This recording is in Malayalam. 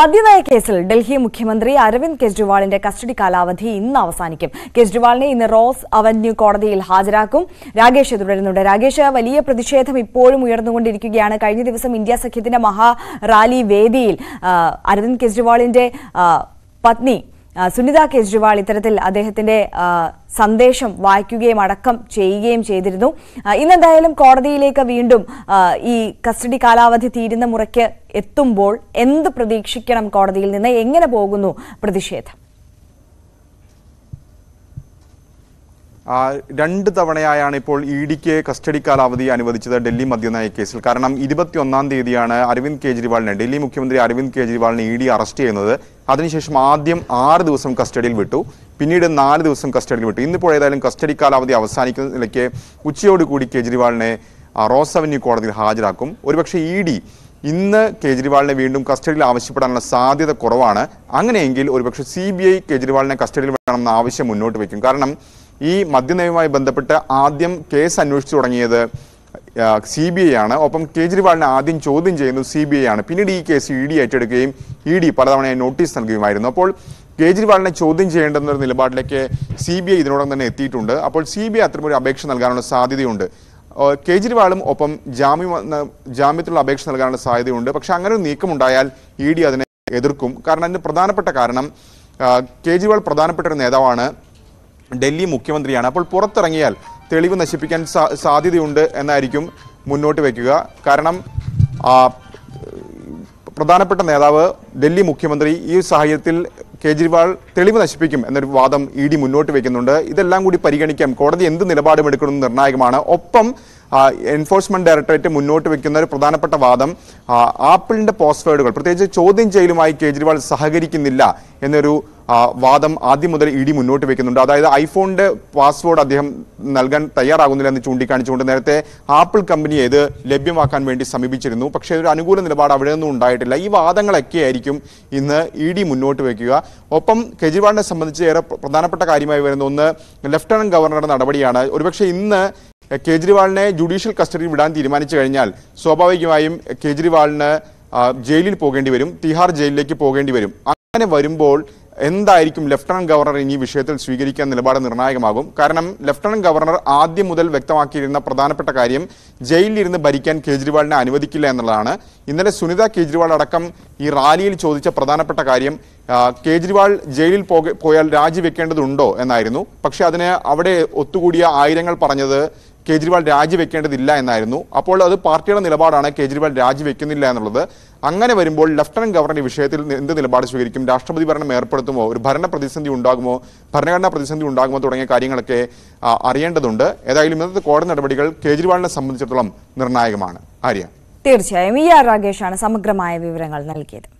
മദ്യനയ കേസിൽ ഡൽഹി മുഖ്യമന്ത്രി അരവിന്ദ് കെജ്രിവാളിന്റെ കസ്റ്റഡി കാലാവധി ഇന്ന് അവസാനിക്കും കെജ്രിവാളിനെ ഇന്ന് റോസ് അവന്യൂ കോടതിയിൽ ഹാജരാക്കും രാകേഷ് തുടരുന്നുണ്ട് രാകേഷ് വലിയ പ്രതിഷേധം ഇപ്പോഴും ഉയർന്നുകൊണ്ടിരിക്കുകയാണ് കഴിഞ്ഞ ദിവസം ഇന്ത്യ സഖ്യത്തിന്റെ മഹാ റാലി വേദിയിൽ അരവിന്ദ് കെജ്രിവാളിന്റെ പത്നി സുനിത കെജ്രിവാൾ ഇത്തരത്തിൽ അദ്ദേഹത്തിന്റെ സന്ദേശം വായിക്കുകയും അടക്കം ചെയ്യുകയും ചെയ്തിരുന്നു ഇന്നെന്തായാലും കോടതിയിലേക്ക് വീണ്ടും ഈ കസ്റ്റഡി കാലാവധി തീരുന്ന മുറയ്ക്ക് എത്തുമ്പോൾ എന്ത് പ്രതീക്ഷിക്കണം കോടതിയിൽ നിന്ന് എങ്ങനെ പോകുന്നു പ്രതിഷേധം രണ്ട് തവണയായാണ് ഇപ്പോൾ ഇ ഡിക്ക് കസ്റ്റഡി കാലാവധി അനുവദിച്ചത് ഡൽഹി മദ്യനയ കേസിൽ കാരണം ഇരുപത്തിയൊന്നാം തീയതിയാണ് അരവിന്ദ് കെജ്രിവാളിനെ ഡൽഹി മുഖ്യമന്ത്രി അരവിന്ദ് കെജ്രിവാളിനെ ഇ ഡി അറസ്റ്റ് ചെയ്യുന്നത് അതിനുശേഷം ആദ്യം ആറ് ദിവസം കസ്റ്റഡിയിൽ വിട്ടു പിന്നീട് നാല് ദിവസം കസ്റ്റഡിയിൽ വിട്ടു ഇന്നിപ്പോൾ ഏതായാലും കസ്റ്റഡി കാലാവധി അവസാനിക്കുന്ന നിലയ്ക്ക് ഉച്ചയോടുകൂടി കെജ്രിവാളിനെ റോസ് അവന്യൂ കോടതിയിൽ ഹാജരാക്കും ഒരുപക്ഷെ ഇ ഡി ഇന്ന് കേജ്രിവാളിനെ വീണ്ടും കസ്റ്റഡിയിൽ ആവശ്യപ്പെടാനുള്ള സാധ്യത കുറവാണ് അങ്ങനെയെങ്കിൽ ഒരുപക്ഷെ സി ബി ഐ കേജ്രിവാളിനെ കസ്റ്റഡിയിൽ വേണമെന്ന ആവശ്യം മുന്നോട്ട് വയ്ക്കും കാരണം ഈ മദ്യനയവുമായി ബന്ധപ്പെട്ട് ആദ്യം കേസ് അന്വേഷിച്ചു തുടങ്ങിയത് സി ബി ഐ ആണ് ഒപ്പം കേജ്രിവാളിനെ ആദ്യം ചോദ്യം ചെയ്യുന്നത് സി ബി ഐ ആണ് പിന്നീട് ഈ കേസ് ഇ ഡി ഏറ്റെടുക്കുകയും ഇ ഡി പലതവണയായി നോട്ടീസ് നൽകുകയുമായിരുന്നു അപ്പോൾ കേജ്രിവാളിനെ ചോദ്യം ചെയ്യേണ്ടെന്നൊരു നിലപാടിലേക്ക് സി ബി ഐ ഇതിനോടൊപ്പം തന്നെ എത്തിയിട്ടുണ്ട് അപ്പോൾ സി ബി ഐ അത്തരമൊരു അപേക്ഷ നൽകാനുള്ള സാധ്യതയുണ്ട് കേജ്രിവാളും ഒപ്പം ജാമ്യം ജാമ്യത്തിലുള്ള അപേക്ഷ നൽകാനുള്ള സാധ്യതയുണ്ട് പക്ഷെ അങ്ങനെ ഒരു നീക്കമുണ്ടായാൽ ഇ ഡി അതിനെ എതിർക്കും കാരണം അതിന് പ്രധാനപ്പെട്ട കാരണം കേജ്രിവാൾ പ്രധാനപ്പെട്ട ഒരു നേതാവാണ് ഡൽഹി മുഖ്യമന്ത്രിയാണ് അപ്പോൾ പുറത്തിറങ്ങിയാൽ തെളിവ് നശിപ്പിക്കാൻ സാധ്യതയുണ്ട് എന്നായിരിക്കും മുന്നോട്ട് വയ്ക്കുക കാരണം പ്രധാനപ്പെട്ട നേതാവ് ഡൽഹി മുഖ്യമന്ത്രി ഈ സാഹചര്യത്തിൽ കേജ്രിവാൾ തെളിവ് നശിപ്പിക്കും എന്നൊരു വാദം ഇ ഡി മുന്നോട്ട് വയ്ക്കുന്നുണ്ട് ഇതെല്ലാം കൂടി പരിഗണിക്കാം കോടതി എന്ത് നിലപാടും എടുക്കണമെന്ന് നിർണായകമാണ് ഒപ്പം എൻഫോഴ്സ്മെന്റ് ഡയറക്ടറേറ്റ് മുന്നോട്ട് വെക്കുന്ന ഒരു പ്രധാനപ്പെട്ട വാദം ആപ്പിളിന്റെ പോസ്റ്റ്വേഡുകൾ പ്രത്യേകിച്ച് ചോദ്യം ചെയ്യലുമായി കേജ്രിവാൾ സഹകരിക്കുന്നില്ല എന്നൊരു വാദം ആദ്യം മുതൽ ഇ ഡി മുന്നോട്ട് വെക്കുന്നുണ്ട് അതായത് ഐഫോണിന്റെ പാസ്വേഡ് അദ്ദേഹം നൽകാൻ തയ്യാറാകുന്നില്ല എന്ന് ചൂണ്ടിക്കാണിച്ചുകൊണ്ട് നേരത്തെ ആപ്പിൾ കമ്പനിയെ ഇത് ലഭ്യമാക്കാൻ വേണ്ടി സമീപിച്ചിരുന്നു പക്ഷേ ഒരു അനുകൂല നിലപാട് അവിടെ നിന്നും ഉണ്ടായിട്ടില്ല ഈ ആയിരിക്കും ഇന്ന് ഇ ഡി മുന്നോട്ട് വയ്ക്കുക ഒപ്പം കെജ്രിവാളിനെ സംബന്ധിച്ച് ഏറെ പ്രധാനപ്പെട്ട കാര്യമായി വരുന്ന ഒന്ന് ലഫ്റ്റനന്റ് ഗവർണറുടെ നടപടിയാണ് ഒരുപക്ഷെ ഇന്ന് കേജ്രിവാളിനെ ജുഡീഷ്യൽ കസ്റ്റഡിയിൽ വിടാൻ തീരുമാനിച്ചു കഴിഞ്ഞാൽ സ്വാഭാവികമായും കേജ്രിവാളിന് ജയിലിൽ പോകേണ്ടി വരും തിഹാർ ജയിലിലേക്ക് പോകേണ്ടി വരും അങ്ങനെ വരുമ്പോൾ എന്തായിരിക്കും ലഫ്റ്റനന്റ് ഗവർണർ ഇനി വിഷയത്തിൽ സ്വീകരിക്കാൻ നിലപാട് നിർണായകമാകും കാരണം ലഫ്റ്റനന്റ് ഗവർണർ ആദ്യം മുതൽ വ്യക്തമാക്കിയിരുന്ന പ്രധാനപ്പെട്ട കാര്യം ജയിലിലിരുന്ന് ഭരിക്കാൻ കേജ്രിവാളിനെ അനുവദിക്കില്ല എന്നുള്ളതാണ് ഇന്നലെ സുനിത കേജ്രിവാൾ അടക്കം ഈ റാലിയിൽ ചോദിച്ച പ്രധാനപ്പെട്ട കാര്യം കേജ്രിവാൾ ജയിലിൽ പോയാൽ രാജിവെക്കേണ്ടതുണ്ടോ എന്നായിരുന്നു പക്ഷേ അതിന് അവിടെ ഒത്തുകൂടിയ ആയിരങ്ങൾ പറഞ്ഞത് കേജ്രിവാൾ രാജിവെക്കേണ്ടതില്ല എന്നായിരുന്നു അപ്പോൾ അത് പാർട്ടിയുടെ നിലപാടാണ് കേജ്രിവാൾ രാജിവെക്കുന്നില്ല എന്നുള്ളത് അങ്ങനെ വരുമ്പോൾ ലഫ്റ്റനന്റ് ഗവർണർ ഈ വിഷയത്തിൽ എന്ത് നിലപാട് സ്വീകരിക്കും രാഷ്ട്രപതി ഭരണം ഏർപ്പെടുത്തുമോ ഒരു ഭരണ പ്രതിസന്ധി ഉണ്ടാകുമോ ഭരണഘടനാ പ്രതിസന്ധി ഉണ്ടാകുമോ തുടങ്ങിയ കാര്യങ്ങളൊക്കെ അറിയേണ്ടതുണ്ട് ഏതായാലും ഇന്നത്തെ കോടതി നടപടികൾ കേജ്രിവാളിനെ സംബന്ധിച്ചിടത്തോളം നിർണായകമാണ് ആര്യ തീർച്ചയായും ഇ ആർ രാകേഷാണ് സമഗ്രമായ വിവരങ്ങൾ നൽകിയത്